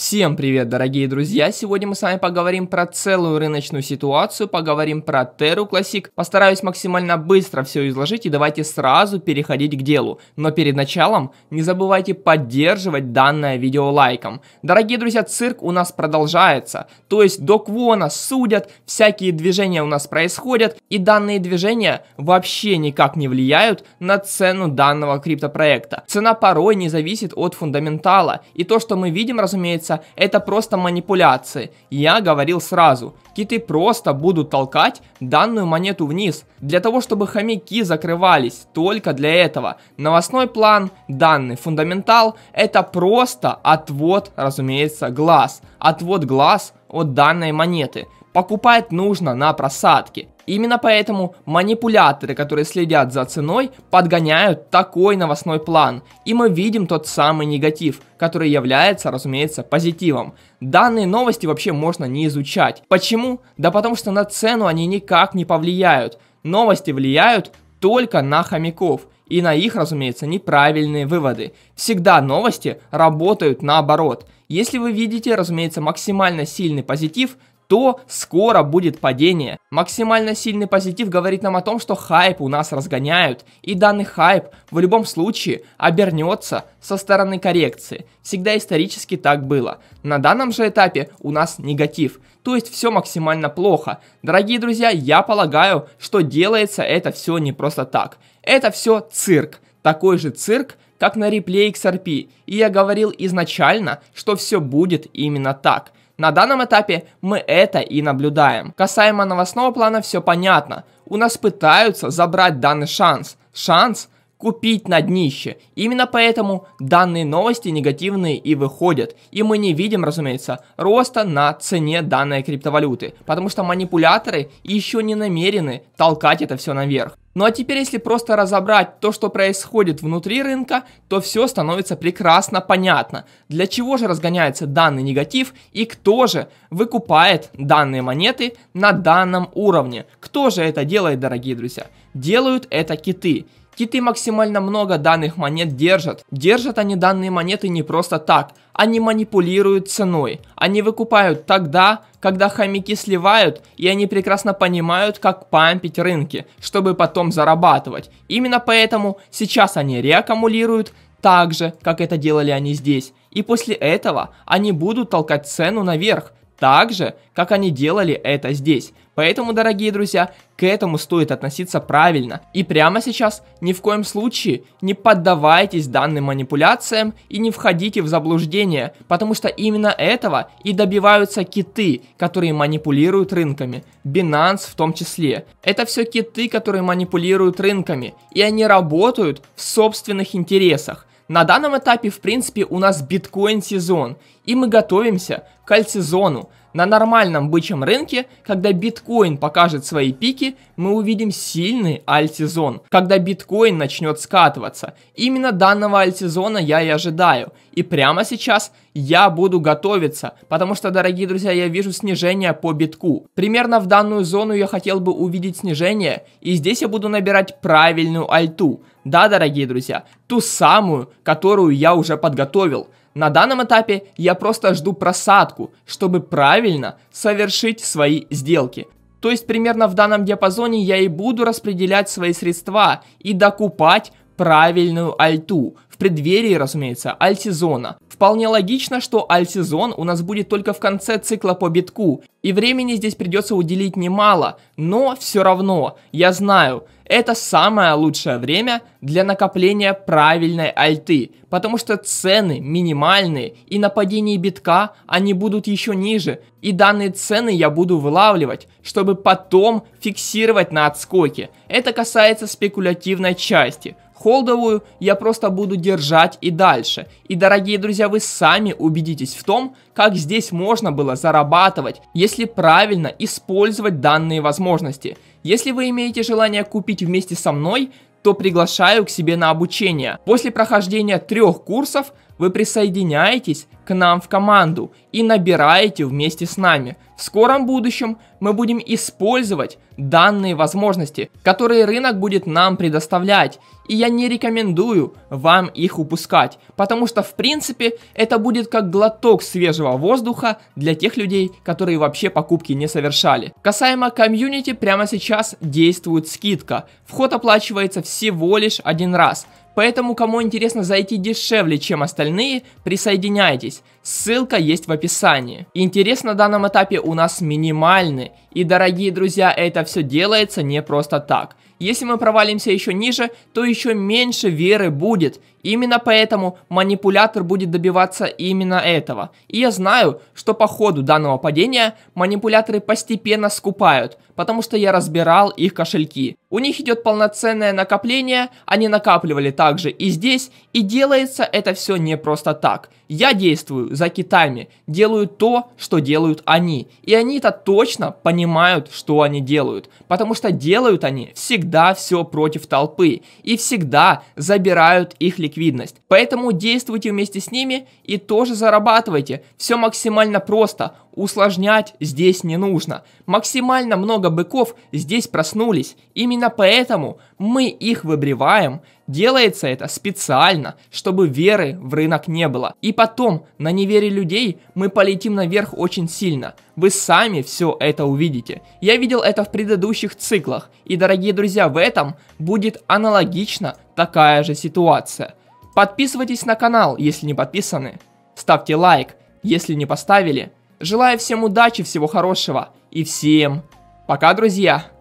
Всем привет, дорогие друзья! Сегодня мы с вами поговорим про целую рыночную ситуацию, поговорим про Теру Classic. Постараюсь максимально быстро все изложить и давайте сразу переходить к делу. Но перед началом не забывайте поддерживать данное видео лайком. Дорогие друзья, цирк у нас продолжается. То есть до Квона судят, всякие движения у нас происходят, и данные движения вообще никак не влияют на цену данного криптопроекта. Цена порой не зависит от фундаментала, и то, что мы видим, разумеется, разумеется, это просто манипуляции. Я говорил сразу, киты просто будут толкать данную монету вниз, для того, чтобы хомяки закрывались, только для этого. Новостной план, данный фундаментал, это просто отвод, разумеется, глаз. Отвод глаз от данной монеты покупать нужно на просадке. Именно поэтому манипуляторы, которые следят за ценой, подгоняют такой новостной план. И мы видим тот самый негатив, который является, разумеется, позитивом. Данные новости вообще можно не изучать. Почему? Да потому что на цену они никак не повлияют. Новости влияют только на хомяков и на их, разумеется, неправильные выводы. Всегда новости работают наоборот. Если вы видите, разумеется, максимально сильный позитив, то скоро будет падение. Максимально сильный позитив говорит нам о том, что хайп у нас разгоняют, и данный хайп в любом случае обернется со стороны коррекции. Всегда исторически так было. На данном же этапе у нас негатив, то есть все максимально плохо. Дорогие друзья, я полагаю, что делается это все не просто так. Это все цирк. Такой же цирк, как на реплее XRP. И я говорил изначально, что все будет именно так – на данном этапе мы это и наблюдаем. Касаемо новостного плана все понятно. У нас пытаются забрать данный шанс. Шанс – купить на днище. Именно поэтому данные новости негативные и выходят. И мы не видим, разумеется, роста на цене данной криптовалюты, потому что манипуляторы еще не намерены толкать это все наверх. Ну а теперь, если просто разобрать то, что происходит внутри рынка, то все становится прекрасно понятно. Для чего же разгоняется данный негатив и кто же выкупает данные монеты на данном уровне? Кто же это делает, дорогие друзья? Делают это киты. Киты максимально много данных монет держат. Держат они данные монеты не просто так, они манипулируют ценой. Они выкупают тогда, когда хомяки сливают, и они прекрасно понимают, как пампить рынки, чтобы потом зарабатывать. Именно поэтому сейчас они реаккумулируют так же, как это делали они здесь. И после этого они будут толкать цену наверх, так же, как они делали это здесь. Поэтому, дорогие друзья, к этому стоит относиться правильно. И прямо сейчас ни в коем случае не поддавайтесь данным манипуляциям и не входите в заблуждение, потому что именно этого и добиваются киты, которые манипулируют рынками, Binance в том числе. Это все киты, которые манипулируют рынками, и они работают в собственных интересах. На данном этапе, в принципе, у нас биткоин-сезон, и мы готовимся к альт-сезону. На нормальном бычьем рынке, когда биткоин покажет свои пики, мы увидим сильный альт-сезон, когда биткоин начнет скатываться. Именно данного альт-сезона я и ожидаю. И прямо сейчас я буду готовиться, потому что, дорогие друзья, я вижу снижение по битку. Примерно в данную зону я хотел бы увидеть снижение, и здесь я буду набирать правильную альту. Да, дорогие друзья, ту самую, которую я уже подготовил. На данном этапе я просто жду просадку, чтобы правильно совершить свои сделки. То есть примерно в данном диапазоне я и буду распределять свои средства и докупать правильную альту. В преддверии, разумеется, альт-сезона. Вполне логично, что альт-сезон у нас будет только в конце цикла по битку. И времени здесь придется уделить немало. Но все равно, я знаю, это самое лучшее время для накопления правильной альты, потому что цены минимальные и на падении битка они будут еще ниже, и данные цены я буду вылавливать, чтобы потом фиксировать на отскоке. Это касается спекулятивной части. Холдовую я просто буду держать и дальше. И, дорогие друзья, вы сами убедитесь в том, как здесь можно было зарабатывать, если правильно использовать данные возможности. Если вы имеете желание купить вместе со мной, то приглашаю к себе на обучение. После прохождения трех курсов вы присоединяетесь к нам в команду и набираете вместе с нами. В скором будущем мы будем использовать данные возможности, которые рынок будет нам предоставлять. И я не рекомендую вам их упускать, потому что в принципе это будет как глоток свежего воздуха для тех людей, которые вообще покупки не совершали. Касаемо комьюнити, прямо сейчас действует скидка. Вход оплачивается всего лишь один раз – Поэтому, кому интересно зайти дешевле, чем остальные, присоединяйтесь, ссылка есть в описании. Интерес на данном этапе у нас минимальный, и дорогие друзья, это все делается не просто так – если мы провалимся еще ниже, то еще меньше веры будет. Именно поэтому манипулятор будет добиваться именно этого. И я знаю, что по ходу данного падения манипуляторы постепенно скупают, потому что я разбирал их кошельки. У них идет полноценное накопление, они накапливали также и здесь, и делается это все не просто так. Я действую за китами, делаю то, что делают они. И они-то точно понимают, что они делают, потому что делают они всегда всегда все против толпы и всегда забирают их ликвидность. Поэтому действуйте вместе с ними и тоже зарабатывайте. Все максимально просто, усложнять здесь не нужно. Максимально много быков здесь проснулись. Именно поэтому мы их выбриваем, Делается это специально, чтобы веры в рынок не было. И потом, на невере людей мы полетим наверх очень сильно. Вы сами все это увидите. Я видел это в предыдущих циклах. И, дорогие друзья, в этом будет аналогично такая же ситуация. Подписывайтесь на канал, если не подписаны. Ставьте лайк, если не поставили. Желаю всем удачи, всего хорошего. И всем пока, друзья!